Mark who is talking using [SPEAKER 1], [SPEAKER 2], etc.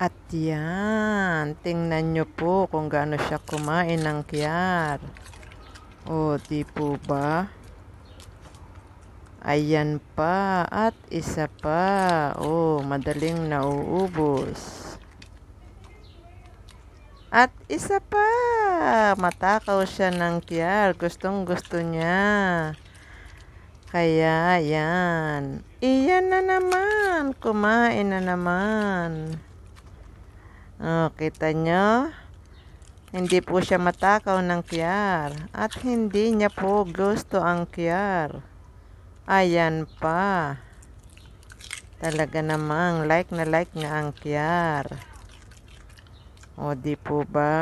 [SPEAKER 1] At yan, tingnan nyo po kung gaano siya kumain ng kiyar. O, di po ba? Ayan pa, at isa pa. O, madaling nauubos. At isa pa, matakaw siya ng kiyar. Gustong gusto niya. Kaya, yan. Iyan na naman. Kumain na naman. Oh, kita nyo? Hindi po siya matakaw ng kiyar. At hindi niya po gusto ang kiyar. Ayan pa. Talaga namang like na like na ang kiyar. O di po ba?